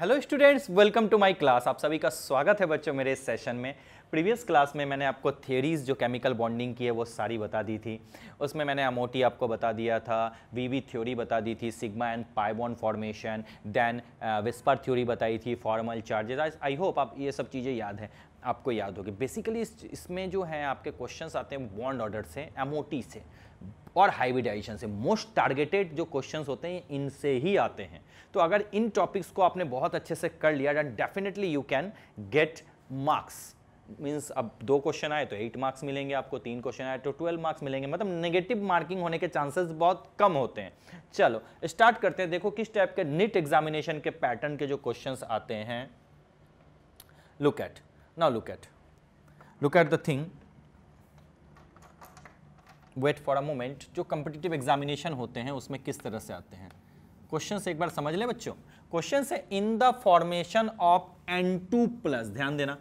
hello students welcome to my class आप सभी का स्वागत है बच्चों मेरे इस सेशन में प्रीवियस क्लास में मैंने आपको थेरीज जो केमिकल बॉन्डिंग की है वो सारी बता दी थी उसमें मैंने अमोटी आपको बता दिया था वीवी थ्योरी बता दी थी sigma and pi bond formation then VSEPR theory बताई थी फॉर्मल चार्जेज आई होप आप ये सब चीज़ें याद हैं आपको याद होगी बेसिकली इस, इसमें जो है आपके क्वेश्चन आते हैं बॉन्ड ऑर्डर से एमओटी से और हाइब्रिडाइजेशन से मोस्ट टारगेटेड जो क्वेश्चंस होते हैं इनसे ही आते हैं तो अगर इन टॉपिक्स को आपने बहुत अच्छे से कर लिया then definitely you can get marks means अब दो क्वेश्चन आए तो एट मार्क्स मिलेंगे आपको तीन क्वेश्चन आए तो ट्वेल्व मार्क्स मिलेंगे मतलब नेगेटिव मार्किंग होने के चांसेस बहुत कम होते हैं चलो स्टार्ट करते हैं देखो किस टाइप के निट एग्जामिनेशन के पैटर्न के जो क्वेश्चन आते हैं look at now look at look at the thing wait for a moment जो कम्पिटिटिव एग्जामिनेशन होते हैं उसमें किस तरह से आते हैं क्वेश्चन एक बार समझ ले बच्चों क्वेश्चन है in the formation of N two plus ध्यान देना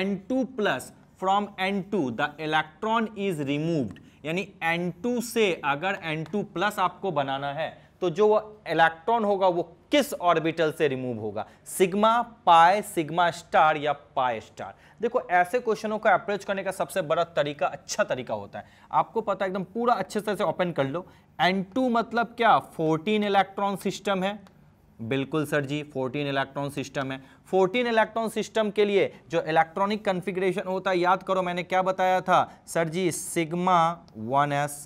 N two plus from N two the electron is removed यानी एन टू से अगर एन टू प्लस आपको बनाना है तो जो इलेक्ट्रॉन होगा वो किस ऑर्बिटल से रिमूव होगा सिग्मा पाए सिग्मा स्टार या पाए स्टार देखो ऐसे क्वेश्चनों को अप्रोच करने का सबसे बड़ा तरीका अच्छा तरीका होता है आपको पता एकदम पूरा अच्छे तरह से ओपन कर लो एन टू मतलब क्या फोर्टीन इलेक्ट्रॉन सिस्टम है बिल्कुल सर जी 14 इलेक्ट्रॉन सिस्टम है 14 इलेक्ट्रॉन सिस्टम के लिए जो इलेक्ट्रॉनिक कन्फिग्रेशन होता है याद करो मैंने क्या बताया था सर जी sigma 1s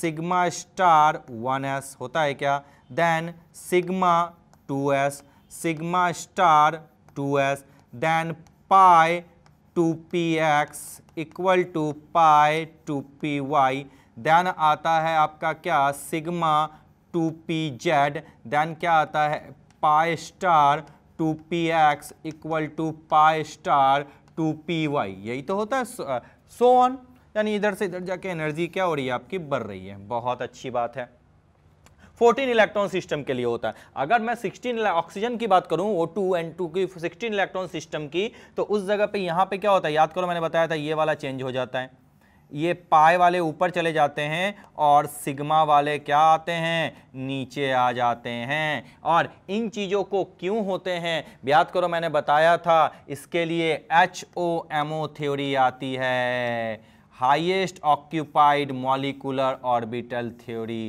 sigma star 1s होता है क्या then sigma two s star two s star 2s, two p x equal to pi two p y then आता है आपका क्या sigma two p z then क्या आता है pi star two p x equal to pi star two p y यही तो होता है सो ऑन यानी इधर से इधर जाके एनर्जी क्या हो रही है आपकी बढ़ रही है बहुत अच्छी बात है 14 इलेक्ट्रॉन सिस्टम के लिए होता है अगर मैं 16 ऑक्सीजन की बात करूं ओ टू एंड टू की 16 इलेक्ट्रॉन सिस्टम की तो उस जगह पे यहाँ पे क्या होता है याद करो मैंने बताया था ये वाला चेंज हो जाता है ये पाए वाले ऊपर चले जाते हैं और सिग्मा वाले क्या आते हैं नीचे आ जाते हैं और इन चीज़ों को क्यों होते हैं याद करो मैंने बताया था इसके लिए H O M O theory आती है highest occupied molecular orbital theory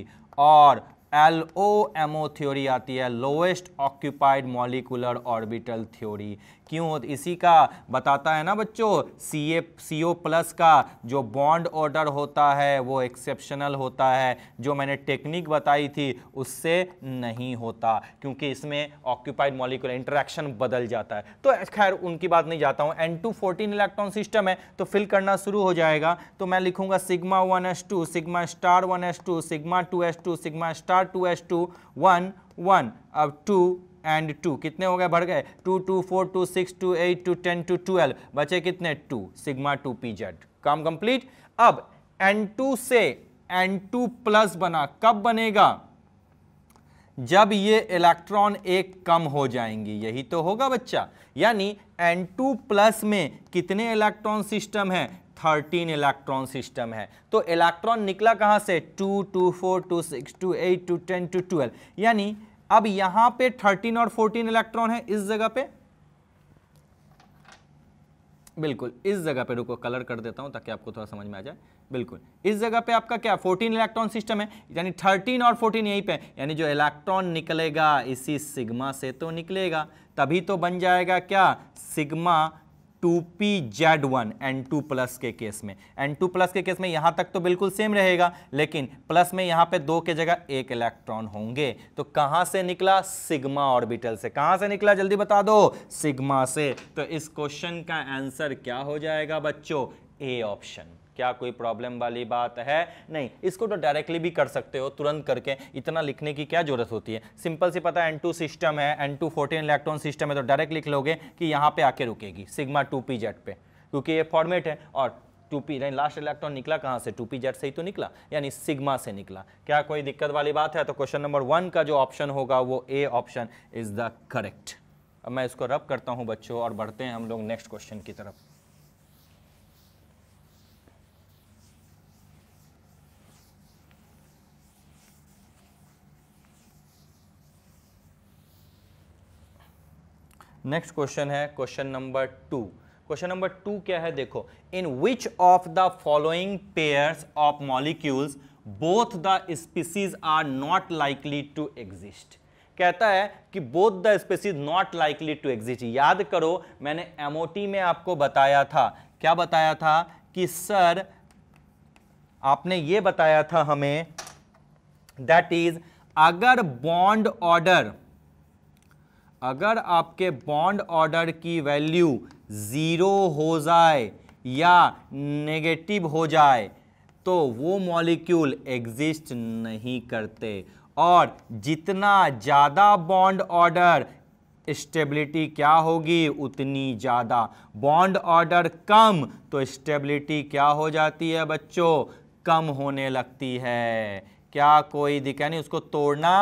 और L O M O theory आती है lowest occupied molecular orbital theory क्यों इसी का बताता है ना बच्चों सी ए सी ओ प्लस का जो बॉन्ड ऑर्डर होता है वो एक्सेप्शनल होता है जो मैंने टेक्निक बताई थी उससे नहीं होता क्योंकि इसमें ऑक्यूपाइड मॉलिकुलर इंटरेक्शन बदल जाता है तो खैर उनकी बात नहीं जाता हूँ N two fourteen electron system है तो फिल करना शुरू हो जाएगा तो मैं लिखूंगा sigma one s two sigma star one s two sigma two s two sigma star two s two two one one two and two कितने हो गए बढ़ गए two two four two six two eight two ten two twelve बचे कितने two sigma two p z काम complete अब N two से एन टू प्लस बना कब बनेगा जब ये इलेक्ट्रॉन एक कम हो जाएंगी यही तो होगा बच्चा यानी एन टू प्लस में कितने इलेक्ट्रॉन सिस्टम है 13 इलेक्ट्रॉन सिस्टम है तो इलेक्ट्रॉन निकला कहाँ से 2, 2, 4, 2, 6, 2, 8, 2, 10, 2, 12 यानी अब यहां पे 13 और 14 इलेक्ट्रॉन है इस जगह पे बिल्कुल इस जगह पे रुको कलर कर देता हूं ताकि आपको थोड़ा समझ में आ जाए बिल्कुल इस जगह पे आपका क्या 14 इलेक्ट्रॉन सिस्टम है यानी 13 और 14 यहीं पे यानी जो इलेक्ट्रॉन निकलेगा इसी सिग्मा से तो निकलेगा तभी तो बन जाएगा क्या sigma two p z one N two plus के केस में एन टू प्लस के केस में यहाँ तक तो बिल्कुल सेम रहेगा लेकिन प्लस में यहाँ पे दो के जगह एक इलेक्ट्रॉन होंगे तो कहाँ से निकला सिग्मा ऑर्बिटल से कहाँ से निकला जल्दी बता दो सिग्मा से तो इस क्वेश्चन का आंसर क्या हो जाएगा बच्चों ए ऑप्शन क्या कोई प्रॉब्लम वाली बात है नहीं इसको तो डायरेक्टली भी कर सकते हो तुरंत करके इतना लिखने की क्या जरूरत होती है सिंपल से पता है एन सिस्टम है एन टू इलेक्ट्रॉन सिस्टम है तो डायरेक्ट लिख लोगे कि यहाँ पे आके रुकेगी सिग्मा टू पी जेट पे क्योंकि ये फॉर्मेट है और टू पी यानी लास्ट इलेक्ट्रॉन निकला कहाँ से टू पी जेट से ही तो निकला यानी सिग्मा से निकला क्या कोई दिक्कत वाली बात है तो क्वेश्चन नंबर वन का जो ऑप्शन होगा वो A option is the correct अब मैं इसको रब करता हूँ बच्चों और बढ़ते हैं हम लोग नेक्स्ट क्वेश्चन की तरफ नेक्स्ट क्वेश्चन है question number two question number two क्या है देखो in which of the following pair of molecules both the species are not likely to exist कहता है कि both the species not likely to exist याद करो मैंने एमओटी में आपको बताया था क्या बताया था कि सर आपने ये बताया था हमें दैट इज अगर बॉन्ड ऑर्डर अगर आपके बॉन्ड ऑर्डर की वैल्यू ज़ीरो हो जाए या नेगेटिव हो जाए तो वो मॉलिक्यूल एग्जिस्ट नहीं करते और जितना ज़्यादा बॉन्ड ऑर्डर स्टेबिलिटी क्या होगी उतनी ज़्यादा बॉन्ड ऑर्डर कम तो स्टेबिलिटी क्या हो जाती है बच्चों कम होने लगती है क्या कोई दिक्कत नहीं उसको तोड़ना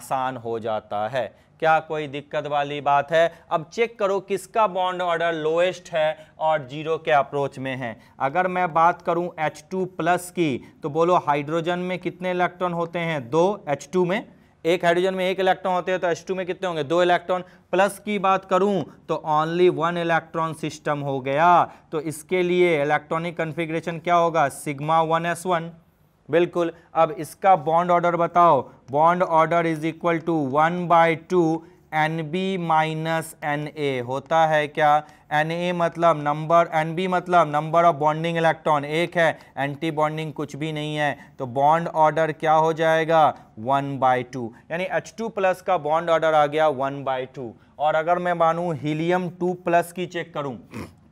आसान हो जाता है क्या कोई दिक्कत वाली बात है अब चेक करो किसका बॉन्ड ऑर्डर लोएस्ट है और जीरो के अप्रोच में है अगर मैं बात करूं H2 प्लस की तो बोलो हाइड्रोजन में कितने इलेक्ट्रॉन होते हैं दो H2 में एक हाइड्रोजन में एक इलेक्ट्रॉन होते हैं तो H2 में कितने होंगे दो इलेक्ट्रॉन प्लस की बात करूं तो ओनली वन इलेक्ट्रॉन सिस्टम हो गया तो इसके लिए इलेक्ट्रॉनिक कन्फिग्रेशन क्या होगा सिग्मा वन एस वन बिल्कुल अब इसका बॉन्ड ऑर्डर बताओ bond order is equal to one by two N B minus N A होता है क्या एन ए मतलब नंबर एन बी मतलब नंबर ऑफ बॉन्डिंग इलेक्ट्रॉन एक है एंटी बॉन्डिंग कुछ भी नहीं है तो बॉन्ड ऑर्डर क्या हो जाएगा वन बाई टू यानी एच टू प्लस का बॉन्ड ऑर्डर आ गया वन बाई टू और अगर मैं मानूँ हीलियम टू प्लस की चेक करूँ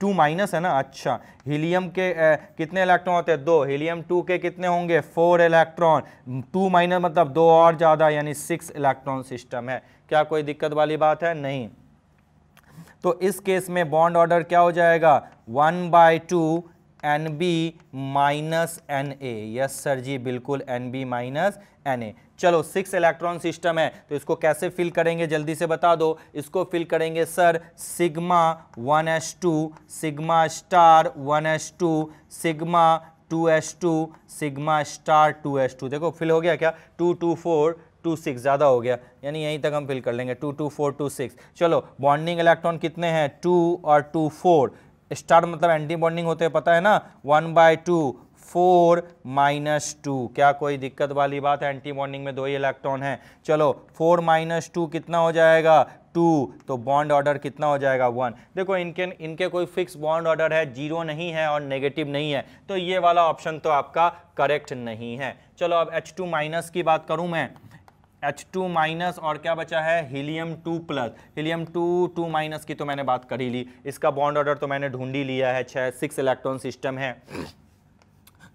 टू माइनस है ना अच्छा हीलियम के ए, कितने इलेक्ट्रॉन होते हैं दो हीलियम टू के कितने होंगे फोर इलेक्ट्रॉन टू माइनस मतलब दो और ज़्यादा यानी सिक्स इलेक्ट्रॉन सिस्टम है क्या कोई दिक्कत वाली बात है नहीं तो इस केस में बॉन्ड ऑर्डर क्या हो जाएगा one by two N B minus N A yes sir जी बिल्कुल एन बी माइनस Na चलो सिक्स इलेक्ट्रॉन सिस्टम है तो इसको कैसे फिल करेंगे जल्दी से बता दो इसको फिल करेंगे sir sigma one s two sigma star one s two sigma two sigma star two s two देखो फिल हो गया क्या two two four two six ज़्यादा हो गया यानी यहीं तक हम फिल कर लेंगे two two four two six चलो बॉन्डिंग इलेक्ट्रॉन कितने हैं टू और टू फोर स्टार मतलब एंटी बॉन्डिंग होते हैं पता है ना one by two four minus two क्या कोई दिक्कत वाली बात है एंटी बॉन्डिंग में दो ही इलेक्ट्रॉन हैं चलो फोर माइनस टू कितना हो जाएगा टू तो बॉन्ड ऑर्डर कितना हो जाएगा वन देखो इनके इनके कोई फिक्स बॉन्ड ऑर्डर है जीरो नहीं है और नेगेटिव नहीं है तो ये वाला ऑप्शन तो आपका करेक्ट नहीं है चलो अब एच टू माइनस की बात करूँ मैं एच टू माइनस और क्या बचा है helium two plus helium two two minus की तो मैंने बात कर ही ली इसका बॉन्ड ऑर्डर तो मैंने ढूंढ ही लिया है छः सिक्स इलेक्ट्रॉन सिस्टम है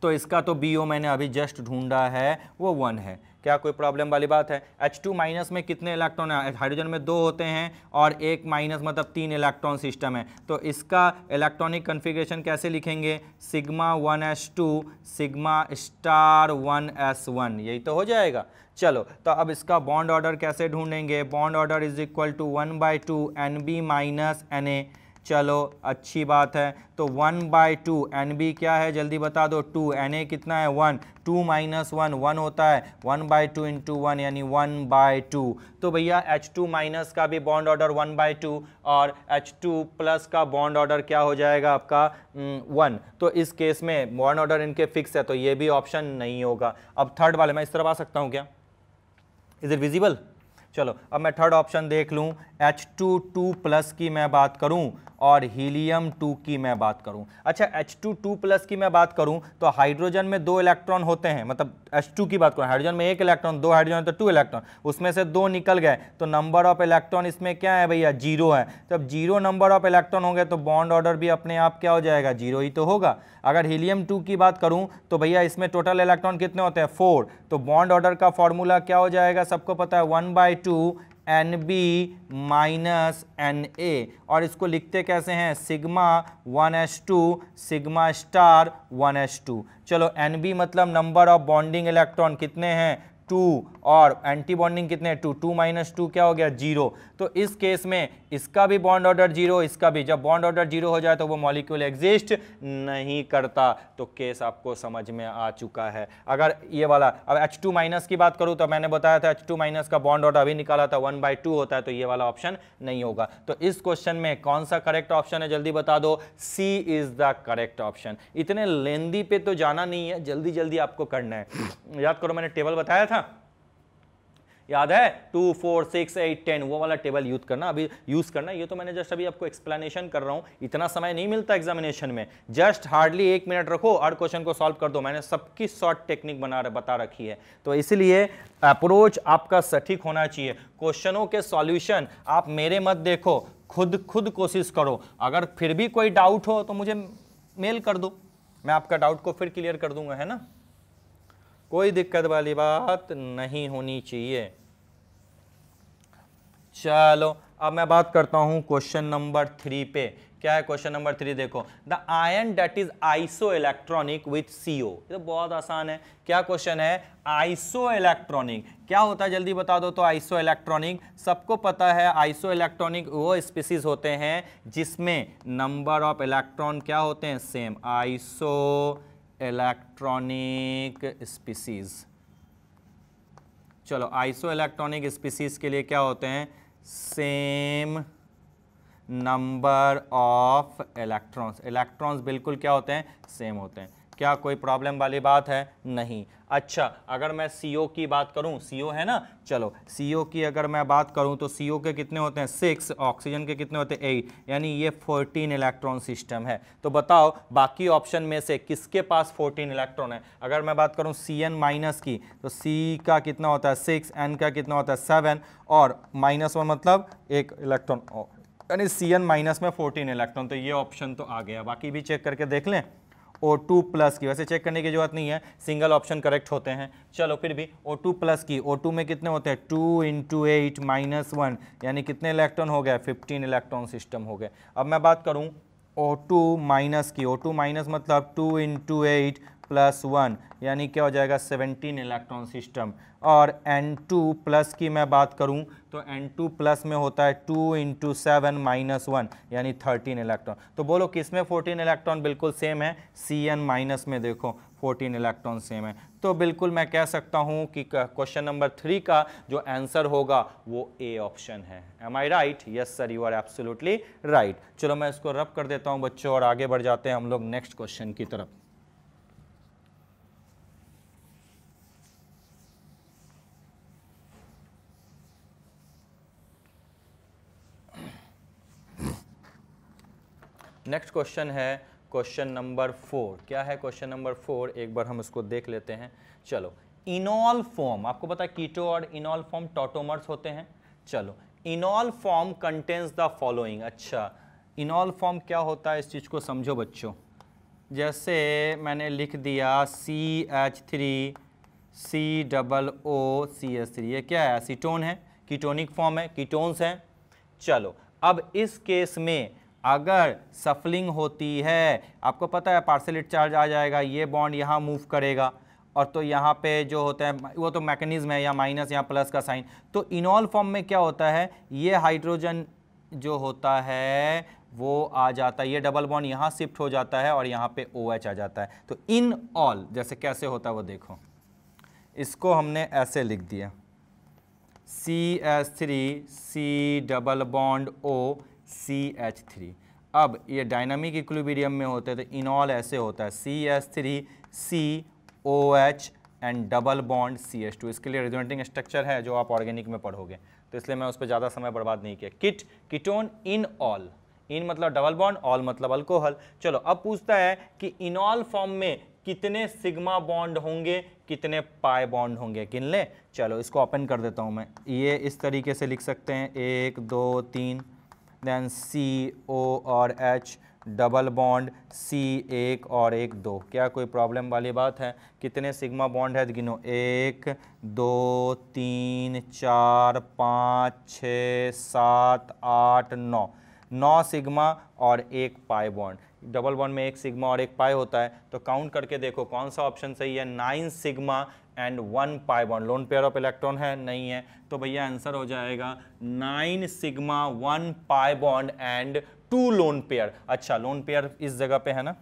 तो इसका तो बी ओ मैंने अभी जस्ट ढूंढा है वो वन है क्या कोई प्रॉब्लम वाली बात है एच टू माइनस में कितने इलेक्ट्रॉन है हाइड्रोजन में दो होते हैं और एक माइनस मतलब तीन इलेक्ट्रॉन सिस्टम है तो इसका इलेक्ट्रॉनिक कन्फिग्रेशन कैसे लिखेंगे sigma one s two sigma star one s one यही तो हो जाएगा चलो तो अब इसका बॉन्ड ऑर्डर कैसे ढूंढेंगे bond order is equal to one by two N B minus N A चलो अच्छी बात है तो one by two N B क्या है जल्दी बता दो टू एन ए कितना है one two minus one one होता है one by two into one यानी वन बाय टू तो भैया एच टू माइनस का भी bond order one by two और एच टू प्लस का बॉन्ड ऑर्डर क्या हो जाएगा आपका वन तो इस केस में बॉन्ड ऑर्डर इनके फिक्स है तो ये भी ऑप्शन नहीं होगा अब थर्ड वाले मैं इस तरफ आ सकता हूँ क्या इज इट विजिबल चलो अब मैं थर्ड ऑप्शन देख लूँ एच टू टू प्लस की मैं बात करूँ और हीलियम टू की मैं बात करूं अच्छा एच टू टू प्लस की मैं बात करूं तो हाइड्रोजन में दो इलेक्ट्रॉन होते हैं मतलब एच टू की बात करूं हाइड्रोजन में एक इलेक्ट्रॉन दो हाइड्रोजन तो टू इलेक्ट्रॉन उसमें से दो निकल गए तो नंबर ऑफ इलेक्ट्रॉन इसमें क्या है भैया जीरो है तो अब जीरो नंबर ऑफ इलेक्ट्रॉन होंगे तो बॉन्ड ऑर्डर भी अपने आप क्या हो जाएगा जीरो ही तो होगा अगर हीलियम टू की बात करूँ तो भैया इसमें टोटल इलेक्ट्रॉन कितने होते हैं फोर तो बॉन्ड ऑर्डर का फॉर्मूला क्या हो जाएगा सबको पता है one by two N B minus N A और इसको लिखते कैसे हैं sigma one s two sigma star one s two चलो एन बी मतलब नंबर ऑफ बॉन्डिंग इलेक्ट्रॉन कितने हैं टू और एंटी बॉन्डिंग कितने टू टू माइनस टू क्या हो गया जीरो तो इस केस में इसका भी बॉन्ड ऑर्डर जीरो इसका भी जब बॉन्ड ऑर्डर जीरो हो जाए तो वो मॉलिक्यूल एग्जिस्ट नहीं करता तो केस आपको समझ में आ चुका है अगर ये वाला अब एच टू माइनस की बात करूँ तो मैंने बताया था एच टू माइनस का बॉन्ड ऑर्डर अभी निकाला था वन बाई टू होता है तो ये वाला ऑप्शन नहीं होगा तो इस क्वेश्चन में कौन सा करेक्ट ऑप्शन है जल्दी बता दो C is the correct option इतने लेंदी पे तो जाना नहीं है जल्दी जल्दी आपको करना है याद करो मैंने टेबल बताया था याद है two four six eight ten वो वाला टेबल यूज करना अभी यूज़ करना ये तो मैंने जस्ट अभी आपको एक्सप्लेनेशन कर रहा हूं इतना समय नहीं मिलता एग्जामिनेशन में जस्ट हार्डली एक मिनट रखो हर क्वेश्चन को सॉल्व कर दो मैंने सबकी शॉर्ट टेक्निक बना बता रखी है तो इसलिए अप्रोच आपका सटीक होना चाहिए क्वेश्चनों के सॉल्यूशन आप मेरे मत देखो खुद खुद कोशिश करो अगर फिर भी कोई डाउट हो तो मुझे मेल कर दो मैं आपका डाउट को फिर क्लियर कर दूंगा है ना कोई दिक्कत वाली बात नहीं होनी चाहिए चलो अब मैं बात करता हूँ क्वेश्चन नंबर थ्री पे क्या है क्वेश्चन नंबर थ्री देखो the ion that is isoelectronic with C O ये तो बहुत आसान है क्या क्वेश्चन है आइसो इलेक्ट्रॉनिक क्या होता है जल्दी बता दो तो आइसो इलेक्ट्रॉनिक सबको पता है आइसो इलेक्ट्रॉनिक वो स्पीसीज होते हैं जिसमें नंबर ऑफ इलेक्ट्रॉन क्या होते हैं सेम आइसो इलेक्ट्रॉनिक स्पीसीज चलो आइसो इलेक्ट्रॉनिक स्पीसीज के लिए क्या होते हैं same number of electrons electrons बिल्कुल क्या होते हैं सेम होते हैं क्या कोई प्रॉब्लम वाली बात है नहीं अच्छा अगर मैं सी की बात करूं सी है ना चलो सी की अगर मैं बात करूं तो सी के कितने होते हैं सिक्स ऑक्सीजन के कितने होते हैं एट यानी ये फोर्टीन इलेक्ट्रॉन सिस्टम है तो बताओ बाकी ऑप्शन में से किसके पास फोर्टीन इलेक्ट्रॉन है अगर मैं बात करूं सी एन माइनस की तो सी का कितना होता है सिक्स एन का कितना होता है सेवन और माइनस वन मतलब एक इलेक्ट्रॉन यानी सी एन माइनस में फोर्टीन इलेक्ट्रॉन तो ये ऑप्शन तो आ गया बाकी भी चेक करके देख लें ओ टू प्लस की वैसे चेक करने की जरूरत नहीं है सिंगल ऑप्शन करेक्ट होते हैं चलो फिर भी ओ टू प्लस की ओ टू में कितने होते हैं two into eight minus one यानी कितने इलेक्ट्रॉन हो गए फिफ्टीन इलेक्ट्रॉन सिस्टम हो गए अब मैं बात करूं ओ टू माइनस की ओ टू माइनस मतलब two into eight plus one यानी क्या हो जाएगा 17 इलेक्ट्रॉन सिस्टम और N2 प्लस की मैं बात करूं तो N2 प्लस में होता है 2 इंटू सेवन माइनस वन यानी 13 इलेक्ट्रॉन तो बोलो किस में 14 इलेक्ट्रॉन बिल्कुल सेम है सी एन माइनस में देखो 14 इलेक्ट्रॉन सेम है तो बिल्कुल मैं कह सकता हूं कि क्वेश्चन नंबर थ्री का जो आंसर होगा वो ए ऑप्शन है am I right yes sir you are absolutely right चलो मैं इसको रब कर देता हूँ बच्चों और आगे बढ़ जाते हैं हम लोग नेक्स्ट क्वेश्चन की तरफ नेक्स्ट क्वेश्चन है क्वेश्चन नंबर फोर क्या है क्वेश्चन नंबर फोर एक बार हम उसको देख लेते हैं चलो इनॉल फॉर्म आपको पता है कीटो और इनॉल फॉर्म टोटोमर्स होते हैं चलो enol form contains the following अच्छा इनॉल फॉर्म क्या होता है इस चीज़ को समझो बच्चों जैसे मैंने लिख दिया C H three C double O C S three ये क्या है एसीटोन है कीटोनिक फॉर्म है कीटोन्स हैं चलो अब इस केस में अगर सफलिंग होती है आपको पता है पार्सलिट चार्ज आ जाएगा ये बॉन्ड यहाँ मूव करेगा और तो यहाँ पे जो होता है वो तो मैकेनिज्म है या माइनस या प्लस का साइन तो इनॉल फॉर्म में क्या होता है ये हाइड्रोजन जो होता है वो आ जाता है ये डबल बॉन्ड यहाँ शिफ्ट हो जाता है और यहाँ पे ओ OH आ जाता है तो इन ऑल जैसे कैसे होता है वो देखो इसको हमने ऐसे लिख दिया C S three C double bond O C H three अब ये डायनामिक इक्विलिब्रियम में होते हैं तो इनॉल ऐसे होता है C S three C O H and double bond C S two इसके लिए रिजोनेटिंग स्ट्रक्चर है जो आप ऑर्गेनिक में पढ़ोगे तो इसलिए मैं उस पर ज़्यादा समय बर्बाद नहीं किया किट किटोन इन ऑल इन मतलब डबल बॉन्ड ऑल मतलब अल्कोहल चलो अब पूछता है कि इनॉल फॉर्म में कितने सिग्मा बॉन्ड होंगे कितने पाए बॉन्ड होंगे किन ले चलो इसको ओपन कर देता हूँ मैं ये इस तरीके से लिख सकते हैं एक दो तीन देन सी ओ और एच डबल बॉन्ड सी एक और एक दो क्या कोई प्रॉब्लम वाली बात है कितने सिग्मा बॉन्ड है गिनो एक दो तीन चार पाँच छ सात आठ नौ नौ सिग्मा और एक पाई बॉन्ड डबल बॉन्ड में एक सिग्मा और एक पाई होता है तो काउंट करके देखो कौन सा ऑप्शन सही है nine sigma and one pi bond lone pair of electron है नहीं है तो भैया आंसर हो जाएगा nine sigma one pi bond and two lone pair अच्छा लोन पेयर इस जगह पे है ना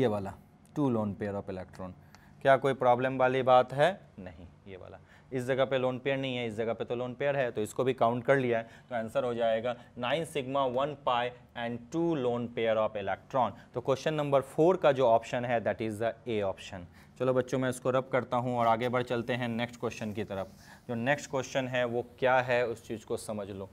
ये वाला two lone pair of electron क्या कोई प्रॉब्लम वाली बात है नहीं ये वाला इस जगह पे लोन पेयर नहीं है इस जगह पे तो लोन पेयर है तो इसको भी काउंट कर लिया है तो आंसर हो जाएगा nine sigma one pi and two lone pair of electron तो क्वेश्चन नंबर फोर का जो ऑप्शन है that is the A option चलो बच्चों मैं इसको रब करता हूँ और आगे बढ़ चलते हैं नेक्स्ट क्वेश्चन की तरफ जो नेक्स्ट क्वेश्चन है वो क्या है उस चीज़ को समझ लो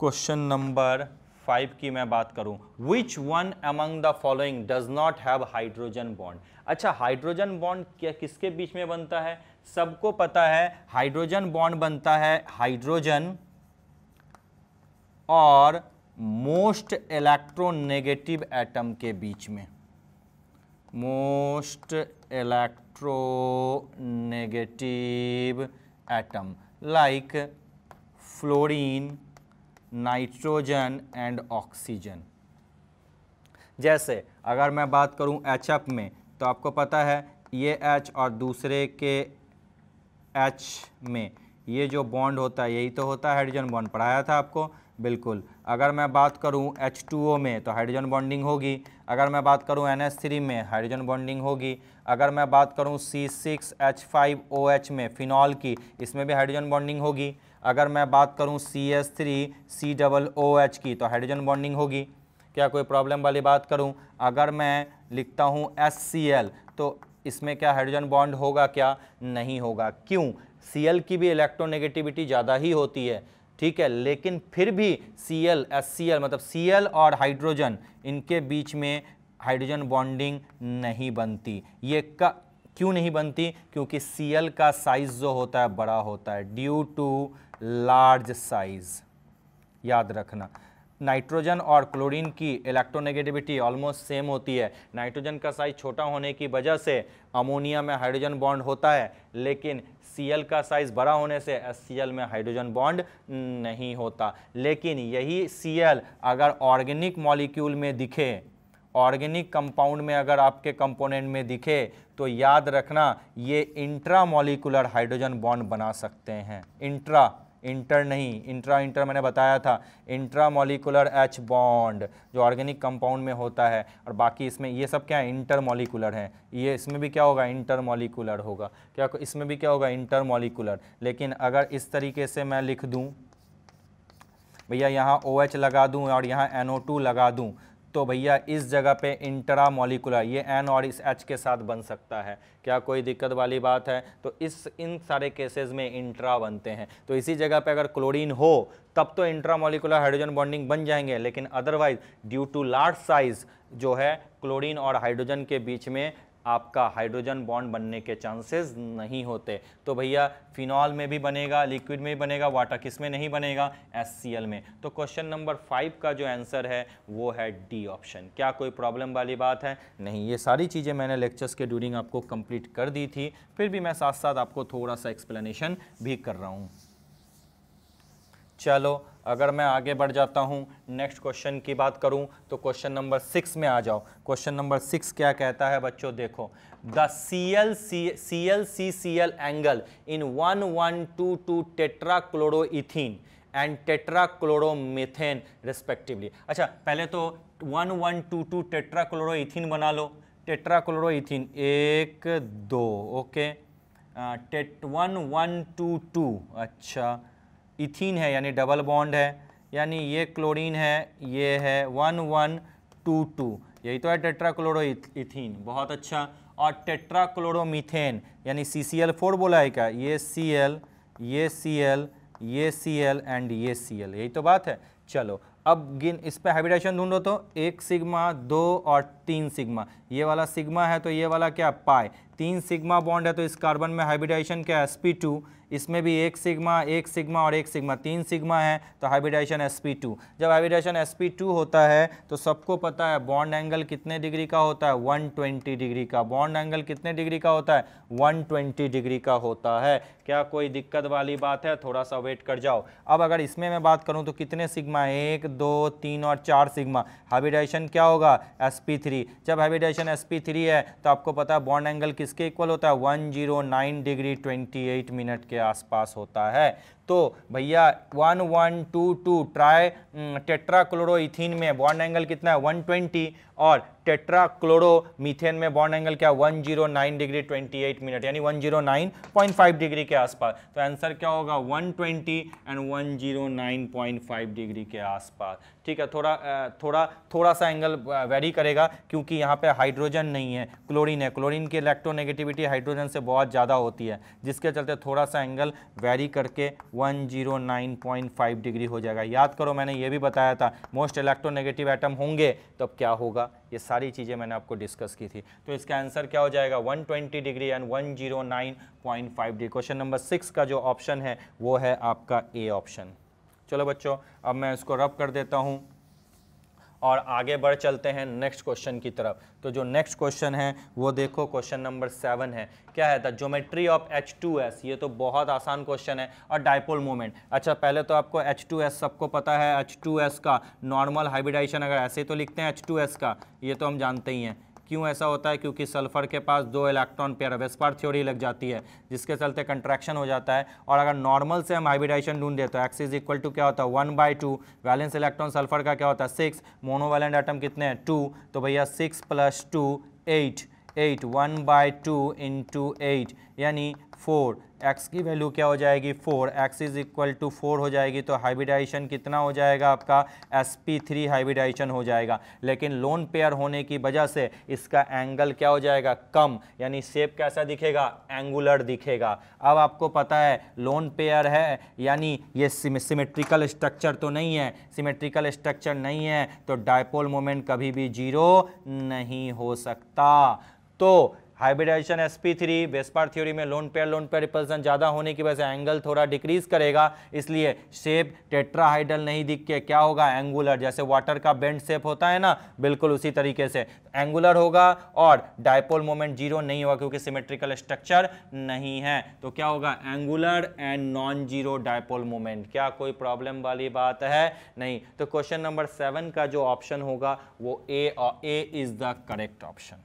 क्वेश्चन नंबर फाइव की मैं बात करूं which one among the following does not have hydrogen bond अच्छा हाइड्रोजन बॉन्ड क्या किसके बीच में बनता है सबको पता है हाइड्रोजन बॉन्ड बनता है हाइड्रोजन और मोस्ट इलेक्ट्रोनेगेटिव एटम के बीच में most electronegative atom like fluorine nitrogen and oxygen जैसे अगर मैं बात करूं एच में तो आपको पता है ये एच और दूसरे के एच में ये जो बॉन्ड होता है यही तो होता है हाइड्रोजन बॉन्ड पढ़ाया था आपको बिल्कुल अगर मैं बात करूं H2O में तो हाइड्रोजन बॉन्डिंग होगी अगर मैं बात करूं NH3 में हाइड्रोजन बॉन्डिंग होगी अगर मैं बात करूं C6H5OH में फिनॉल की इसमें भी हाइड्रोजन बॉन्डिंग होगी अगर मैं बात करूं CH3COOH की तो हाइड्रोजन बॉन्डिंग होगी क्या कोई प्रॉब्लम वाली बात करूँ अगर मैं लिखता सी एल तो इसमें क्या हाइड्रोजन बॉन्ड होगा क्या नहीं होगा क्यों सी की भी इलेक्ट्रोनेगेटिविटी ज़्यादा ही होती है ठीक है लेकिन फिर भी C L S C L मतलब सी एल और हाइड्रोजन इनके बीच में हाइड्रोजन बॉन्डिंग नहीं बनती ये का क्यों नहीं बनती क्योंकि सी एल का साइज़ जो होता है बड़ा होता है ड्यू टू लार्ज साइज़ याद रखना नाइट्रोजन और क्लोरीन की इलेक्ट्रोनेगेटिविटी ऑलमोस्ट सेम होती है नाइट्रोजन का साइज छोटा होने की वजह से अमोनिया में हाइड्रोजन बॉन्ड होता है लेकिन Cl का साइज बड़ा होने से HCl में हाइड्रोजन बॉन्ड नहीं होता लेकिन यही Cl अगर ऑर्गेनिक मॉलिक्यूल में दिखे ऑर्गेनिक कंपाउंड में अगर आपके कंपोनेंट में दिखे तो याद रखना ये इंट्रा मॉलिकुलर हाइड्रोजन बॉन्ड बना सकते हैं इंट्रा इंटर नहीं इंट्रा इंटर मैंने बताया था इंट्रा मोलिकुलर एच बॉन्ड जो ऑर्गेनिक कंपाउंड में होता है और बाकी इसमें ये सब क्या है इंटर मोलिकुलर है ये इसमें भी क्या होगा इंटर मोलिकुलर होगा क्या इसमें भी क्या होगा इंटर मोलिकुलर लेकिन अगर इस तरीके से मैं लिख दूँ भैया यहाँ ओ OH लगा दूँ और यहाँ टू लगा दूँ तो भैया इस जगह पे इंटरा मॉलिकुलर ये एन और इस एच के साथ बन सकता है क्या कोई दिक्कत वाली बात है तो इस इन सारे केसेस में इंट्रा बनते हैं तो इसी जगह पे अगर क्लोरीन हो तब तो इंट्रा मॉलिकुलर हाइड्रोजन बॉन्डिंग बन जाएंगे लेकिन otherwise due to large size जो है क्लोरीन और हाइड्रोजन के बीच में आपका हाइड्रोजन बॉन्ड बनने के चांसेस नहीं होते तो भैया फिनॉल में भी बनेगा लिक्विड में भी बनेगा वाटर किस में नहीं बनेगा एस में तो क्वेश्चन नंबर फाइव का जो आंसर है वो है डी ऑप्शन क्या कोई प्रॉब्लम वाली बात है नहीं ये सारी चीज़ें मैंने लेक्चर्स के ड्यूरिंग आपको कंप्लीट कर दी थी फिर भी मैं साथ साथ आपको थोड़ा सा एक्सप्लेनेशन भी कर रहा हूँ चलो अगर मैं आगे बढ़ जाता हूँ नेक्स्ट क्वेश्चन की बात करूँ तो क्वेश्चन नंबर सिक्स में आ जाओ क्वेश्चन नंबर सिक्स क्या कहता है बच्चों देखो the C L C C L C C L angle in one one two two tetrachloroethene and tetra tetrachloromethane respectively अच्छा पहले तो one one two two tetra tetrachloroethene बना लो टेट्राक्लोरोथीन एक दो okay tet one one two two अच्छा ethene है यानी डबल बॉन्ड है यानी ये क्लोरीन है ये है वन वन टू टू यही तो है टेट्राक्लोरो इथीन बहुत अच्छा और टेट्राक्लोरोमीथेन यानी सी सी एल फोर बोला है क्या ये सी एल ये सी एल ये सी एल एंड ये सी एल यही तो बात है चलो अब गिन इस पर हैबिटेशन ढूंढो तो एक सिग्मा दो और तीन सिग्मा ये वाला सिग्मा है तो ये वाला क्या पाए तीन सिग्मा बॉन्ड है तो इस कार्बन में हैबिटेशन क्या है एस पी टू इसमें भी एक सिग्मा एक सिग्मा और एक सिग्मा तीन सिग्मा है तो हाइब्रिडाइजेशन sp2 जब हाइब्रिडाइजेशन sp2 होता है तो सबको पता है बॉन्ड एंगल कितने डिग्री का होता है 120 डिग्री का बॉन्ड एंगल कितने डिग्री का होता है 120 डिग्री का होता है क्या कोई दिक्कत वाली बात है थोड़ा सा वेट कर जाओ अब अगर इसमें मैं बात करूँ तो कितने सिग्मा एक दो तीन और चार सिग्मा हाइब्रिडाइजेशन क्या होगा एस जब हाइब्रिडाइजेशन एस है तो आपको पता है बॉन्ड एंगल किसके इक्वल होता है वन डिग्री ट्वेंटी मिनट के के आसपास होता है तो भैया one one two two tri tetrachloroethene में बॉन्ड एंगल कितना है वन ट्वेंटी और टेट्राक्लोरोमीथेन में बॉन्ड एंगल क्या one zero nine degree twenty eight minute यानी one zero nine point five degree के आसपास तो आंसर क्या होगा one twenty and one zero nine point five degree के आसपास ठीक है थोड़ा थोड़ा थोड़ा सा एंगल वेरी करेगा क्योंकि यहाँ पे हाइड्रोजन नहीं है क्लोरीन है क्लोरीन की इलेक्ट्रोनेगेटिविटी हाइड्रोजन से बहुत ज़्यादा होती है जिसके चलते थोड़ा सा एंगल वेरी करके 109.5 डिग्री हो जाएगा याद करो मैंने ये भी बताया था मोस्ट इलेक्ट्रोनेगेटिव एटम होंगे तो अब क्या होगा ये सारी चीज़ें मैंने आपको डिस्कस की थी तो इसका आंसर क्या हो जाएगा 120 degree and 109.5 degree question number six का जो ऑप्शन है वो है आपका ए ऑप्शन चलो बच्चों अब मैं इसको रब कर देता हूँ और आगे बढ़ चलते हैं नेक्स्ट क्वेश्चन की तरफ तो जो नेक्स्ट क्वेश्चन है वो देखो क्वेश्चन नंबर सेवन है क्या है the geometry of H two S ये तो बहुत आसान क्वेश्चन है और डायपोल मूवमेंट अच्छा पहले तो आपको एच टू एस सबको पता है एच टू एस का नॉर्मल हाइब्रिडाइजेशन अगर ऐसे ही तो लिखते हैं एच टू एस का ये तो हम जानते ही हैं क्यों ऐसा होता है क्योंकि सल्फर के पास दो इलेक्ट्रॉन पेयर वेस्पार थ्योरी लग जाती है जिसके चलते कंट्रैक्शन हो जाता है और अगर नॉर्मल से हम हाइब्रिडाइजेशन ढूंढ देते हैं एक्स इज इक्वल टू क्या होता है one by two valence electron sulphur का क्या होता है सिक्स मोनोवैलेंट आइटम कितने हैं टू तो भैया six plus two eight eight one by two into eight यानी फोर एक्स की वैल्यू क्या हो जाएगी four x is equal to four हो जाएगी तो हाइब्रिडाइजेशन कितना हो जाएगा आपका एस पी थ्री हाइब्रिडाइजेशन हो जाएगा लेकिन लोन पेयर होने की वजह से इसका एंगल क्या हो जाएगा कम यानी शेप कैसा दिखेगा एंगुलर दिखेगा अब आपको पता है लोन पेयर है यानी ये सिमेट्रिकल स्ट्रक्चर तो नहीं है सिमेट्रिकल स्ट्रक्चर नहीं है तो डायपोल मोमेंट कभी भी जीरो नहीं हो सकता तो hybridization s p three VSEPR theory में lone pair lone pair repulsion ज़्यादा होने की वजह से एंगल थोड़ा डिक्रीज करेगा इसलिए शेप टेट्राहाइडल नहीं दिख के क्या होगा एंगुलर जैसे वाटर का बेंड शेप होता है ना बिल्कुल उसी तरीके से एंगुलर होगा और डायपोल मोमेंट जीरो नहीं होगा क्योंकि सिमेट्रिकल स्ट्रक्चर नहीं है तो क्या होगा angular and non zero dipole moment क्या कोई प्रॉब्लम वाली बात है नहीं तो क्वेश्चन नंबर सेवन का जो ऑप्शन होगा वो ए और A is the correct option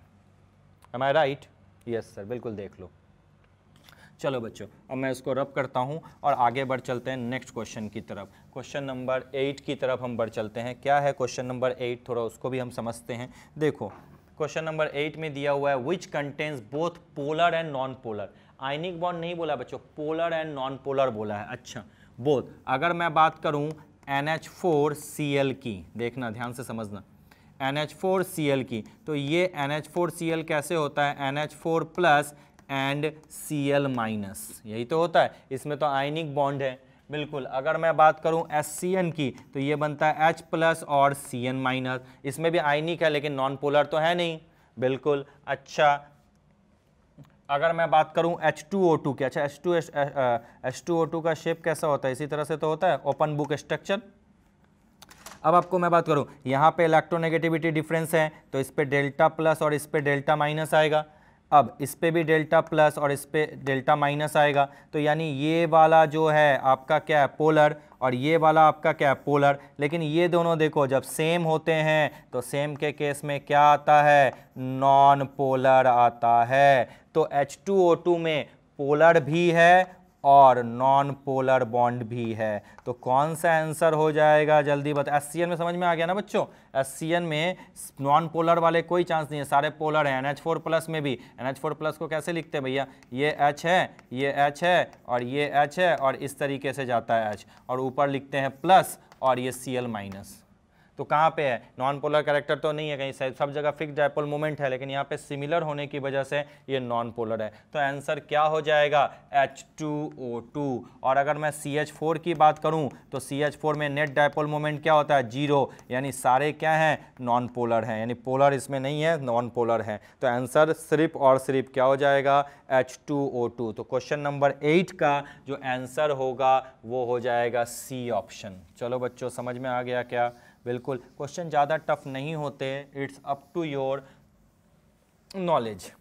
am I right yes sir बिल्कुल देख लो चलो बच्चों अब मैं इसको रब करता हूँ और आगे बढ़ चलते हैं नेक्स्ट क्वेश्चन की तरफ क्वेश्चन नंबर एट की तरफ हम बढ़ चलते हैं क्या है क्वेश्चन नंबर एट थोड़ा उसको भी हम समझते हैं देखो क्वेश्चन नंबर एट में दिया हुआ है which contains both polar and non polar ionic bond नहीं बोला बच्चों पोलर एंड नॉन पोलर बोला है अच्छा बोथ अगर मैं बात करूँ N H four C L की देखना ध्यान से समझना NH4Cl की तो ये NH4Cl कैसे होता है NH4 plus and C L minus यही तो होता है इसमें तो आयनिक बॉन्ड है बिल्कुल अगर मैं बात करूं एन की तो ये बनता है H प्लस और Cn माइनस इसमें भी आयनिक है लेकिन नॉन पोलर तो है नहीं बिल्कुल अच्छा अगर मैं बात करूं H2O2 की अच्छा H2 H2O2 का शेप कैसा होता है इसी तरह से तो होता है ओपन बुक स्ट्रक्चर अब आपको मैं बात करूँ यहाँ पे इलेक्ट्रोनेगेटिविटी डिफरेंस है तो इस पर डेल्टा प्लस और इस पर डेल्टा माइनस आएगा अब इस पर भी डेल्टा प्लस और इस पर डेल्टा माइनस आएगा तो यानी ये वाला जो है आपका क्या है पोलर और ये वाला आपका क्या है पोलर लेकिन ये दोनों देखो जब सेम होते हैं तो सेम के केस में क्या आता है नॉन पोलर आता है तो H2O2 में पोलर भी है और नॉन पोलर बॉन्ड भी है तो कौन सा आंसर हो जाएगा जल्दी बता एस में समझ में आ गया ना बच्चों एस में नॉन पोलर वाले कोई चांस नहीं है सारे पोलर हैं एन एच फोर प्लस में भी एन एच फोर प्लस को कैसे लिखते हैं भैया ये एच है ये एच है और ये एच है और इस तरीके से जाता है एच और ऊपर लिखते हैं प्लस और ये सी एल माइनस तो कहाँ पे है नॉन पोलर करेक्टर तो नहीं है कहीं सब जगह फिक्स डायपोल मोमेंट है लेकिन यहाँ पे सिमिलर होने की वजह से ये नॉन पोलर है तो आंसर क्या हो जाएगा H2O2 और अगर मैं CH4 की बात करूँ तो CH4 में नेट डायपोल मोमेंट क्या होता है जीरो यानी सारे क्या हैं नॉन पोलर हैं यानी पोलर इसमें नहीं है नॉन पोलर है तो आंसर सिर्फ और सिर्फ क्या हो जाएगा टू तो क्वेश्चन नंबर एट का जो आंसर होगा वो हो जाएगा सी ऑप्शन चलो बच्चों समझ में आ गया क्या बिल्कुल क्वेश्चन ज़्यादा टफ नहीं होते it's up to your knowledge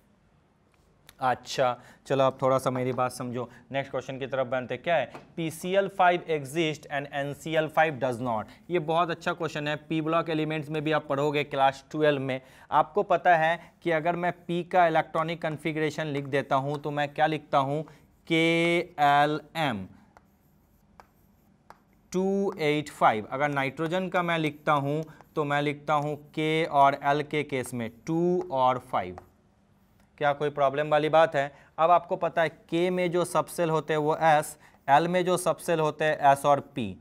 अच्छा चलो आप थोड़ा सा मेरी बात समझो नेक्स्ट क्वेश्चन की तरफ बनते क्या है P C L five exist and N C L five does not ये बहुत अच्छा क्वेश्चन है पी ब्लॉक एलिमेंट्स में भी आप पढ़ोगे क्लास ट्वेल्व में आपको पता है कि अगर मैं पी का इलेक्ट्रॉनिक कन्फिग्रेशन लिख देता हूँ तो मैं क्या लिखता हूँ के एल एम 285 अगर नाइट्रोजन का मैं लिखता हूँ तो मैं लिखता हूँ के और एल के केस में टू और फाइव क्या कोई प्रॉब्लम वाली बात है अब आपको पता है के में जो सबसेल होते हैं वो एस एल में जो सबसेल होते हैं एस और पी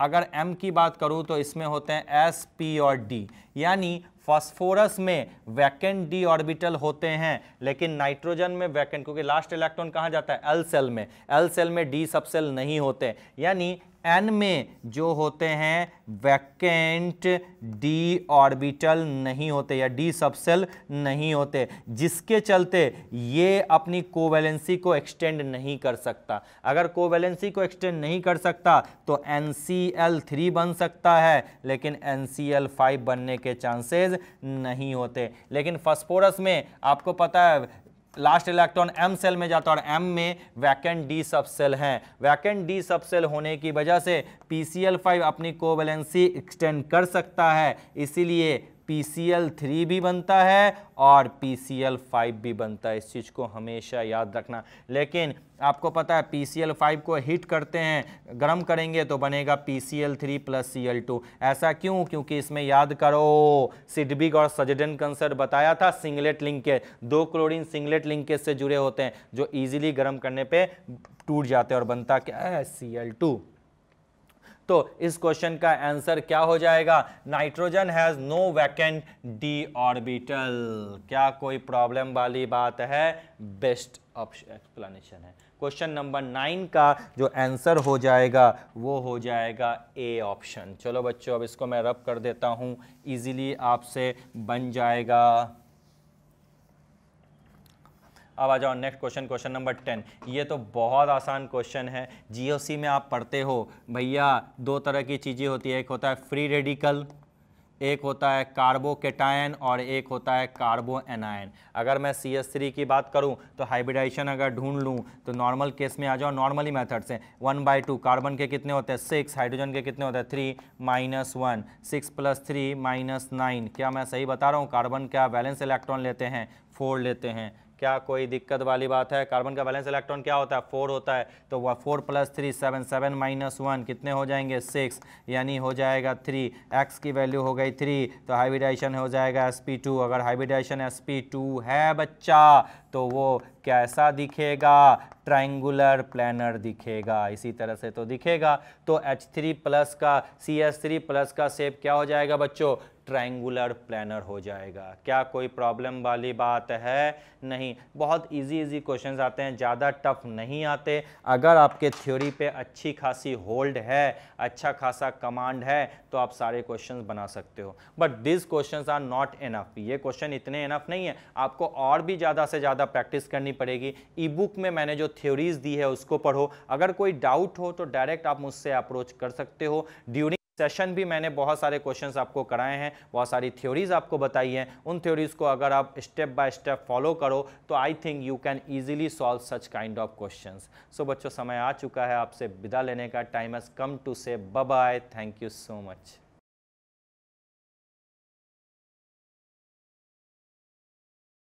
अगर एम की बात करूँ तो इसमें होते हैं एस पी और डी यानी फॉस्फोरस में वैकेंट डी ऑर्बिटल होते हैं लेकिन नाइट्रोजन में वैकेंट क्योंकि लास्ट इलेक्ट्रॉन कहाँ जाता है एल सेल में एल सेल में डी सबसेल नहीं होते यानी एन में जो होते हैं वैकेंट डी ऑर्बिटल नहीं होते या डी सबसेल नहीं होते जिसके चलते ये अपनी कोवैलेंसी को एक्सटेंड नहीं कर सकता अगर कोवैलेंसी को एक्सटेंड नहीं कर सकता तो एन सी एल थ्री बन सकता है लेकिन एन सी एल फाइव बनने के चांसेज नहीं होते लेकिन फस्फोरस में आपको पता है लास्ट इलेक्ट्रॉन एम सेल में जाता है और एम में वैकेंट डी सब सेल है वैकेंट डी सब सेल होने की वजह से पी सी एल फाइव अपनी कोवेलेंसी एक्सटेंड कर सकता है इसीलिए पी सी एल थ्री भी बनता है और पी सी एल फाइव भी बनता है इस चीज़ को हमेशा याद रखना लेकिन आपको पता है पी सी एल फाइव को हीट करते हैं गर्म करेंगे तो बनेगा P C L three plus C L two ऐसा क्यों क्योंकि इसमें याद करो सिडबिग और सजडन कंसर्ट बताया था सिंगलेट लिंक के दो क्लोरीन सिंगलेट लिंकेज से जुड़े होते हैं जो ईजिली गर्म करने पर टूट जाते हैं और बनता क्या है सी एल टू तो इस क्वेश्चन का आंसर क्या हो जाएगा nitrogen has no vacant d orbital क्या कोई प्रॉब्लम वाली बात है बेस्ट ऑप्शन एक्सप्लेनेशन है क्वेश्चन नंबर नाइन का जो आंसर हो जाएगा वो हो जाएगा ए ऑप्शन चलो बच्चों अब इसको मैं रब कर देता हूँ ईजिली आपसे बन जाएगा अब आ जाओ next question question number ten ये तो बहुत आसान क्वेश्चन है जीओसी में आप पढ़ते हो भैया दो तरह की चीज़ें होती है एक होता है फ्री रेडिकल एक होता है कार्बोकेटायन और एक होता है कार्बो एनायन अगर मैं सी एस थ्री की बात करूं तो हाइब्रिडाइजेशन अगर ढूंढ लूं तो नॉर्मल केस में आ जाओ नॉर्मली मेथड से वन बाई टू कार्बन के कितने होते हैं सिक्स हाइड्रोजन के कितने होते हैं three minus one six plus three minus nine क्या मैं सही बता रहा हूँ कार्बन क्या बैलेंस इलेक्ट्रॉन लेते हैं फोर लेते हैं क्या कोई दिक्कत वाली बात है कार्बन का बैलेंस इलेक्ट्रॉन क्या होता है फोर होता है तो वह four plus three seven seven minus one कितने हो जाएंगे सिक्स यानी हो जाएगा थ्री एक्स की वैल्यू हो गई थ्री तो हाइब्रिडाइजेशन हो जाएगा एस पी टू अगर हाइब्रिडाइजेशन एस पी टू है बच्चा तो वो कैसा दिखेगा ट्राइंगुलर प्लानर दिखेगा इसी तरह से तो दिखेगा तो H3 प्लस का सी एस थ्री प्लस का सेप क्या हो जाएगा बच्चों ट्रायंगुलर प्लानर हो जाएगा क्या कोई प्रॉब्लम वाली बात है नहीं बहुत इजी इजी क्वेश्चंस आते हैं ज़्यादा टफ नहीं आते अगर आपके थ्योरी पे अच्छी खासी होल्ड है अच्छा खासा कमांड है तो आप सारे क्वेश्चंस बना सकते हो but this questions are not enough ये क्वेश्चन इतने इनफ नहीं है आपको और भी ज़्यादा से ज़्यादा प्रैक्टिस करनी पड़ेगी ई बुक में मैंने जो थ्योरीज दी है उसको पढ़ो अगर कोई डाउट हो तो डायरेक्ट आप मुझसे अप्रोच कर सकते हो ड्यूरिंग सेशन भी मैंने बहुत सारे क्वेश्चंस आपको कराए हैं बहुत सारी थ्योरीज आपको बताई हैं उन थ्योरीज को अगर आप स्टेप बाय स्टेप फॉलो करो तो I think you can easily solve such kind of questions so बच्चों समय आ चुका है आपसे विदा लेने का time has come to say bye thank you so much